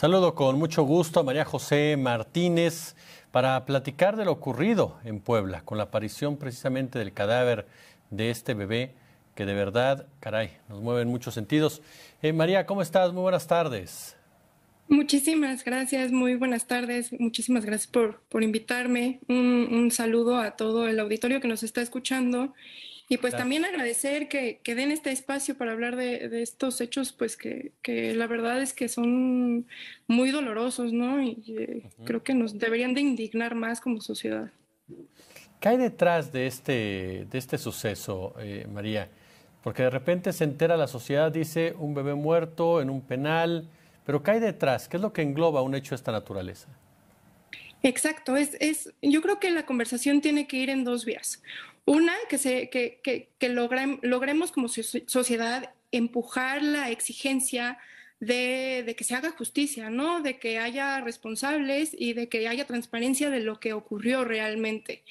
Saludo con mucho gusto a María José Martínez para platicar de lo ocurrido en Puebla, con la aparición precisamente del cadáver de este bebé que de verdad, caray, nos mueve en muchos sentidos. Eh, María, ¿cómo estás? Muy buenas tardes. Muchísimas gracias, muy buenas tardes, muchísimas gracias por, por invitarme. Un, un, saludo a todo el auditorio que nos está escuchando y pues también agradecer que, den este espacio para hablar de, estos hechos, pues que, la verdad es que son muy dolorosos, ¿no? Y eh, creo que nos deberían de indignar más como sociedad. ¿Qué hay detrás de este, de este suceso, eh, María? Porque de repente se entera la sociedad, dice un bebé muerto en un penal, pero ¿qué hay detrás? ¿Qué es lo que engloba un hecho de esta naturaleza? Exacto, es, es, yo creo que la conversación tiene que ir en dos vías. Una, que, logremos como sociedad empujar la exigencia de, que se haga justicia, ¿no? De que haya responsables y de que haya transparencia de lo que ocurrió realmente.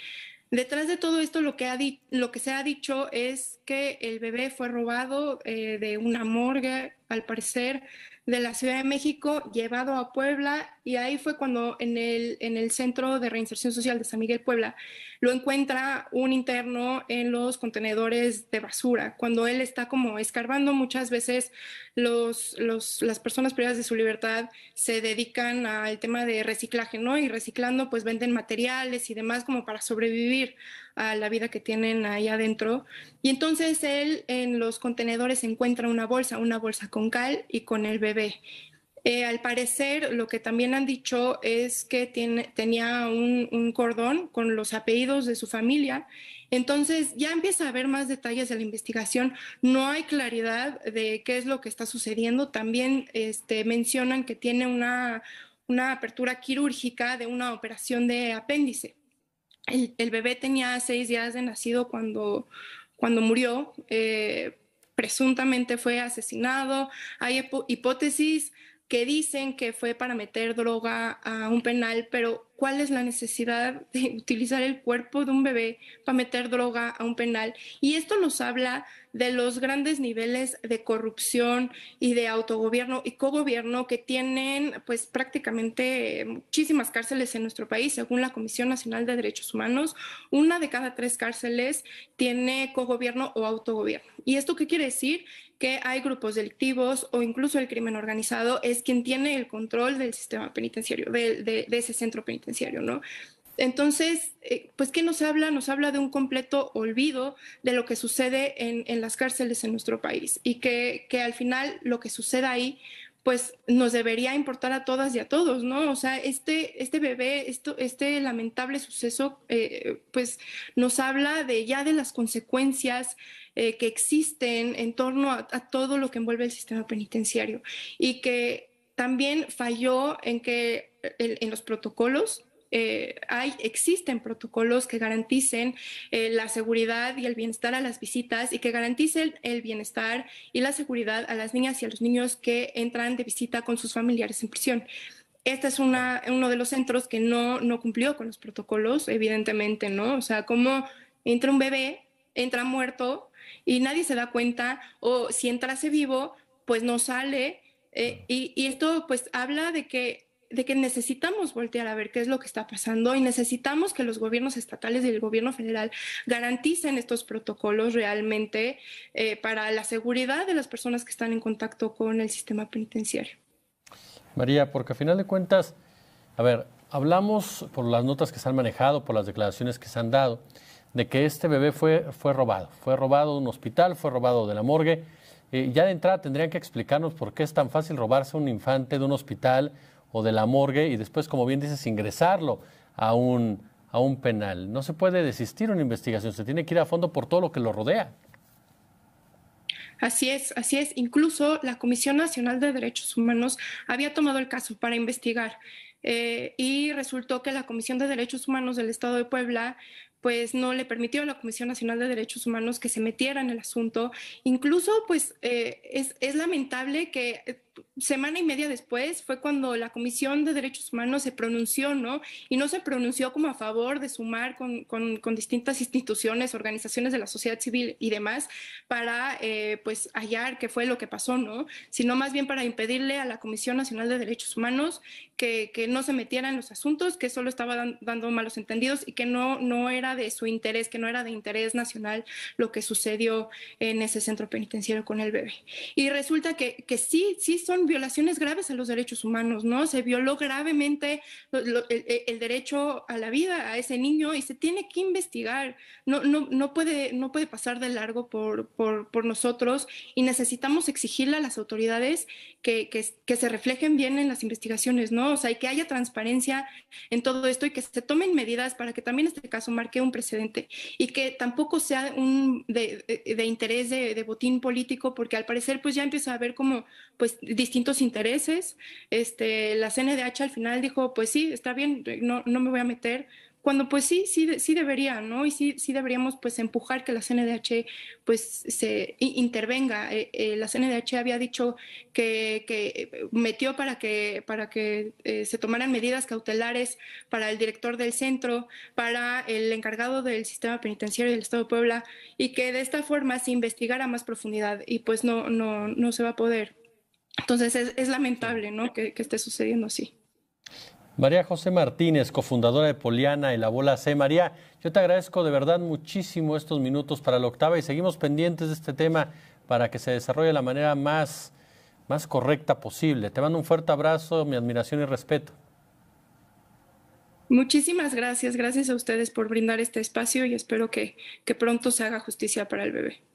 Detrás de todo esto lo que, se ha dicho es que el bebé fue robado eh, de una morgue, al parecer, de la Ciudad de México llevado a Puebla y ahí fue cuando en el, en el Centro de Reinserción Social de San Miguel Puebla lo encuentra un interno en los contenedores de basura, cuando él está como escarbando muchas veces los, las personas privadas de su libertad se dedican al tema de reciclaje, ¿no? Y reciclando pues venden materiales y demás como para sobrevivir a la vida que tienen ahí adentro. Y entonces él en los contenedores encuentra una bolsa, una bolsa con cal y con el bebé. Eh, al parecer, lo que también han dicho es que tiene, tenía un, cordón con los apellidos de su familia. Entonces, ya empieza a haber más detalles de la investigación. No hay claridad de qué es lo que está sucediendo. También este, mencionan que tiene una, una apertura quirúrgica de una operación de apéndice. El, bebé tenía seis días de nacido cuando, cuando murió. Eh, presuntamente fue asesinado. Hay hipótesis que dicen que fue para meter droga a un penal, pero cuál es la necesidad de utilizar el cuerpo de un bebé para meter droga a un penal. Y esto nos habla de los grandes niveles de corrupción y de autogobierno y cogobierno que tienen pues prácticamente muchísimas cárceles en nuestro país, según la Comisión Nacional de Derechos Humanos, una de cada tres cárceles tiene cogobierno o autogobierno. ¿Y esto qué quiere decir? que hay grupos delictivos o incluso el crimen organizado es quien tiene el control del sistema penitenciario, de ese centro penitenciario penitenciario, ¿no? Entonces, eh, pues, ¿qué nos habla? Nos habla de un completo olvido de lo que sucede en, las cárceles en nuestro país y que, al final lo que sucede ahí, pues nos debería importar a todas y a todos, ¿no? O sea, este, este bebé, esto, este lamentable suceso, eh, pues nos habla de ya de las consecuencias eh, que existen en torno a, a, todo lo que envuelve el sistema penitenciario y que también falló en que en los protocolos eh, hay, existen protocolos que garanticen eh, la seguridad y el bienestar a las visitas y que garanticen el bienestar y la seguridad a las niñas y a los niños que entran de visita con sus familiares en prisión. Este es uno de los centros que no, no cumplió con los protocolos, evidentemente, ¿no? O sea, como entra un bebé, entra muerto y nadie se da cuenta, o si entrase vivo, pues no sale eh, y, esto pues habla de que, de que necesitamos voltear a ver qué es lo que está pasando y necesitamos que los gobiernos estatales y el gobierno federal garanticen estos protocolos realmente eh, para la seguridad de las personas que están en contacto con el sistema penitenciario. María, porque a final de cuentas, a ver, hablamos por las notas que se han manejado, por las declaraciones que se han dado, de que este bebé fue, fue robado. Fue robado de un hospital, fue robado de la morgue eh, ya de entrada tendrían que explicarnos por qué es tan fácil robarse a un infante de un hospital o de la morgue y después, como bien dices, ingresarlo a un, a un penal. No se puede desistir una investigación, se tiene que ir a fondo por todo lo que lo rodea. Así es, así es. Incluso la Comisión Nacional de Derechos Humanos había tomado el caso para investigar. Eh, y resultó que la Comisión de Derechos Humanos del Estado de Puebla pues no le permitió a la Comisión Nacional de Derechos Humanos que se metiera en el asunto. Incluso, pues eh, es, lamentable que eh, semana y media después fue cuando la Comisión de Derechos Humanos se pronunció, ¿no? Y no se pronunció como a favor de sumar con, distintas instituciones, organizaciones de la sociedad civil y demás para, eh, pues, hallar qué fue lo que pasó, ¿no? Sino más bien para impedirle a la Comisión Nacional de Derechos Humanos que, no se metiera en los asuntos, que solo estaba dando malos entendidos y que no, no era de su interés, que no era de interés nacional lo que sucedió en ese centro penitenciario con el bebé. Y resulta que, que sí, sí son violaciones graves a los derechos humanos, ¿no? Se violó gravemente el, derecho a la vida a ese niño y se tiene que investigar. No, no, no, puede, no puede pasar de largo por, por, por nosotros y necesitamos exigirle a las autoridades que, que, que se reflejen bien en las investigaciones, ¿no? O sea, y que haya transparencia en todo esto y que se tomen medidas para que también este caso marque un precedente y que tampoco sea un de, interés de, botín político, porque al parecer pues ya empieza a haber como pues distintos intereses. Este, la CNDH al final dijo, pues sí, está bien, no, no me voy a meter, cuando pues sí, sí, sí debería, ¿no? Y sí, sí deberíamos pues empujar que la CNDH pues se intervenga. Eh, eh, la CNDH había dicho que, metió para que, para que eh, se tomaran medidas cautelares para el director del centro, para el encargado del sistema penitenciario del Estado de Puebla y que de esta forma se investigara más profundidad y pues no, no, no se va a poder. Entonces es, lamentable, ¿no? Que, que esté sucediendo así. María José Martínez, cofundadora de Poliana, y la C. María, yo te agradezco de verdad muchísimo estos minutos para la octava y seguimos pendientes de este tema para que se desarrolle de la manera más, más correcta posible. Te mando un fuerte abrazo, mi admiración y respeto. Muchísimas gracias, gracias a ustedes por brindar este espacio y espero que, que pronto se haga justicia para el bebé.